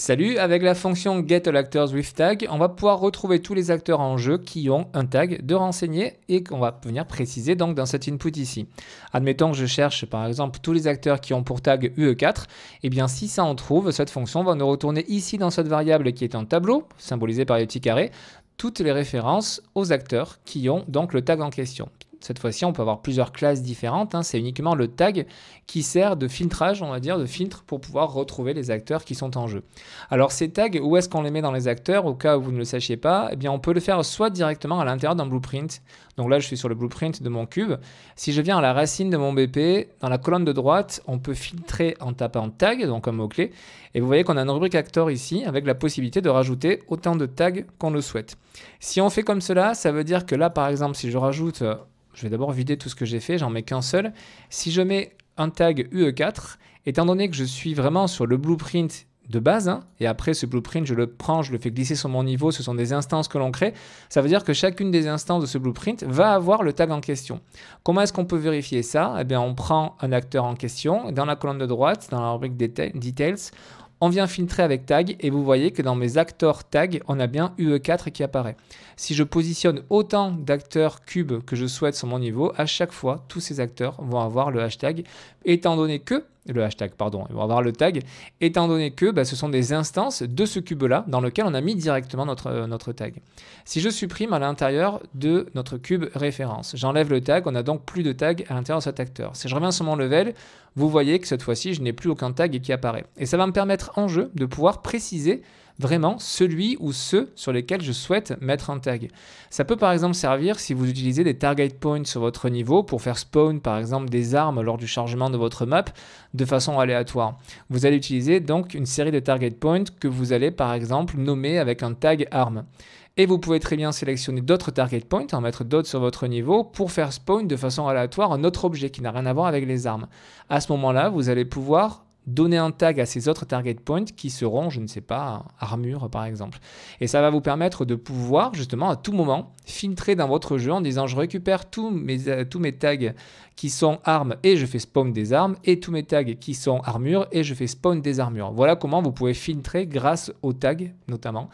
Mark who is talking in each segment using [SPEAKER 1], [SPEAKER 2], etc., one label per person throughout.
[SPEAKER 1] Salut, avec la fonction getAllActorsWithTag, on va pouvoir retrouver tous les acteurs en jeu qui ont un tag de renseigner et qu'on va venir préciser donc dans cet input ici. Admettons que je cherche par exemple tous les acteurs qui ont pour tag UE4, et eh bien si ça en trouve, cette fonction va nous retourner ici dans cette variable qui est un tableau, symbolisé par les petits carrés, toutes les références aux acteurs qui ont donc le tag en question cette fois-ci, on peut avoir plusieurs classes différentes. Hein. C'est uniquement le tag qui sert de filtrage, on va dire, de filtre pour pouvoir retrouver les acteurs qui sont en jeu. Alors ces tags, où est-ce qu'on les met dans les acteurs Au cas où vous ne le sachiez pas, eh bien on peut le faire soit directement à l'intérieur d'un blueprint. Donc là, je suis sur le blueprint de mon cube. Si je viens à la racine de mon BP, dans la colonne de droite, on peut filtrer en tapant tag, donc un mot-clé. Et vous voyez qu'on a une rubrique acteur ici, avec la possibilité de rajouter autant de tags qu'on le souhaite. Si on fait comme cela, ça veut dire que là, par exemple, si je rajoute euh, je vais d'abord vider tout ce que j'ai fait, j'en mets qu'un seul. Si je mets un tag UE4, étant donné que je suis vraiment sur le blueprint de base, hein, et après ce blueprint, je le prends, je le fais glisser sur mon niveau, ce sont des instances que l'on crée, ça veut dire que chacune des instances de ce blueprint va avoir le tag en question. Comment est-ce qu'on peut vérifier ça Eh bien, on prend un acteur en question, dans la colonne de droite, dans la rubrique Details, on vient filtrer avec tag et vous voyez que dans mes acteurs tag, on a bien UE4 qui apparaît. Si je positionne autant d'acteurs cubes que je souhaite sur mon niveau, à chaque fois, tous ces acteurs vont avoir le hashtag, étant donné que le hashtag, pardon, on va avoir le tag, étant donné que bah, ce sont des instances de ce cube-là dans lequel on a mis directement notre, euh, notre tag. Si je supprime à l'intérieur de notre cube référence, j'enlève le tag, on n'a donc plus de tag à l'intérieur de cet acteur. Si je reviens sur mon level, vous voyez que cette fois-ci, je n'ai plus aucun tag qui apparaît. Et ça va me permettre en jeu de pouvoir préciser vraiment celui ou ceux sur lesquels je souhaite mettre un tag. Ça peut par exemple servir si vous utilisez des target points sur votre niveau pour faire spawn par exemple des armes lors du chargement de votre map de façon aléatoire. Vous allez utiliser donc une série de target points que vous allez par exemple nommer avec un tag arme. Et vous pouvez très bien sélectionner d'autres target points, en mettre d'autres sur votre niveau pour faire spawn de façon aléatoire un autre objet qui n'a rien à voir avec les armes. À ce moment-là, vous allez pouvoir donner un tag à ces autres target points qui seront, je ne sais pas, armure par exemple. Et ça va vous permettre de pouvoir justement à tout moment filtrer dans votre jeu en disant je récupère tous mes, euh, tous mes tags qui sont armes et je fais spawn des armes et tous mes tags qui sont armures et je fais spawn des armures. Voilà comment vous pouvez filtrer grâce aux tags notamment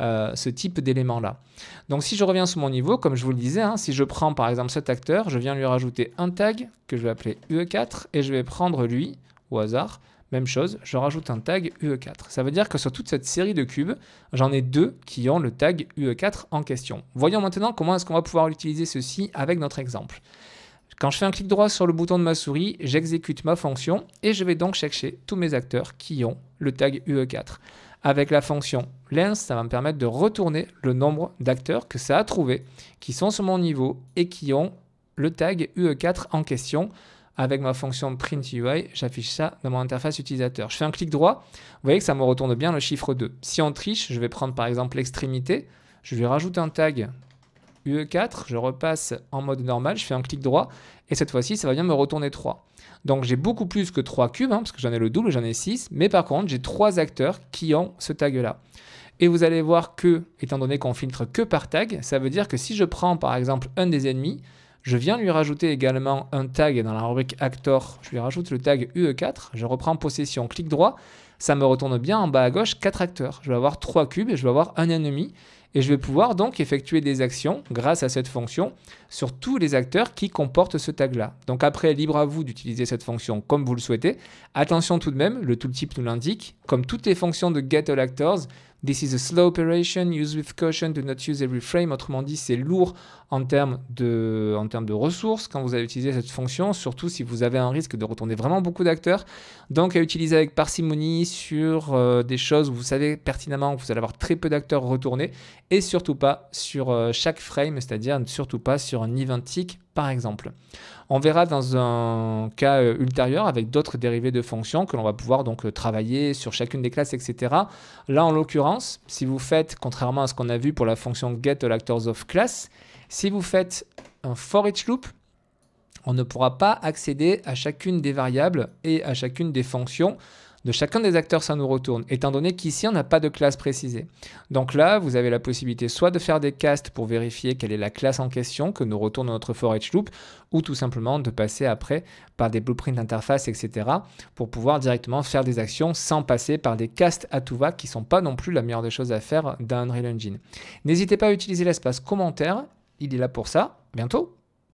[SPEAKER 1] euh, ce type d'éléments là. Donc si je reviens sur mon niveau, comme je vous le disais, hein, si je prends par exemple cet acteur, je viens lui rajouter un tag que je vais appeler e UE4 et je vais prendre lui au hasard. Même chose, je rajoute un tag UE4. Ça veut dire que sur toute cette série de cubes, j'en ai deux qui ont le tag UE4 en question. Voyons maintenant comment est-ce qu'on va pouvoir utiliser ceci avec notre exemple. Quand je fais un clic droit sur le bouton de ma souris, j'exécute ma fonction et je vais donc chercher tous mes acteurs qui ont le tag UE4. Avec la fonction lens, ça va me permettre de retourner le nombre d'acteurs que ça a trouvé, qui sont sur mon niveau et qui ont le tag UE4 en question avec ma fonction printUI, j'affiche ça dans mon interface utilisateur. Je fais un clic droit, vous voyez que ça me retourne bien le chiffre 2. Si on triche, je vais prendre par exemple l'extrémité, je vais rajouter un tag UE4, je repasse en mode normal, je fais un clic droit, et cette fois-ci, ça va bien me retourner 3. Donc j'ai beaucoup plus que 3 cubes, hein, parce que j'en ai le double, j'en ai 6, mais par contre, j'ai 3 acteurs qui ont ce tag-là. Et vous allez voir que, étant donné qu'on filtre que par tag, ça veut dire que si je prends par exemple un des ennemis, je viens lui rajouter également un tag dans la rubrique Actor. Je lui rajoute le tag UE4. Je reprends possession, clic droit. Ça me retourne bien en bas à gauche 4 acteurs. Je vais avoir 3 cubes et je vais avoir un ennemi et je vais pouvoir donc effectuer des actions grâce à cette fonction sur tous les acteurs qui comportent ce tag-là. Donc après, libre à vous d'utiliser cette fonction comme vous le souhaitez. Attention tout de même, le tooltip nous l'indique, comme toutes les fonctions de get all actors, This is a slow operation, use with caution, do not use every frame. Autrement dit, c'est lourd en termes, de, en termes de ressources quand vous allez utiliser cette fonction, surtout si vous avez un risque de retourner vraiment beaucoup d'acteurs. Donc, à utiliser avec parcimonie sur euh, des choses où vous savez pertinemment que vous allez avoir très peu d'acteurs retournés et surtout pas sur euh, chaque frame, c'est-à-dire surtout pas sur un event par exemple. On verra dans un cas euh, ultérieur avec d'autres dérivés de fonctions que l'on va pouvoir donc euh, travailler sur chacune des classes, etc. Là, en l'occurrence, si vous faites, contrairement à ce qu'on a vu pour la fonction getAllActorsOfClass, si vous faites un for each loop, on ne pourra pas accéder à chacune des variables et à chacune des fonctions de chacun des acteurs, ça nous retourne, étant donné qu'ici, on n'a pas de classe précisée. Donc là, vous avez la possibilité soit de faire des casts pour vérifier quelle est la classe en question que nous retourne notre for loop, ou tout simplement de passer après par des blueprints d'interface, etc., pour pouvoir directement faire des actions sans passer par des casts à tout va qui sont pas non plus la meilleure des choses à faire d'un Unreal Engine. N'hésitez pas à utiliser l'espace commentaire, il est là pour ça. Bientôt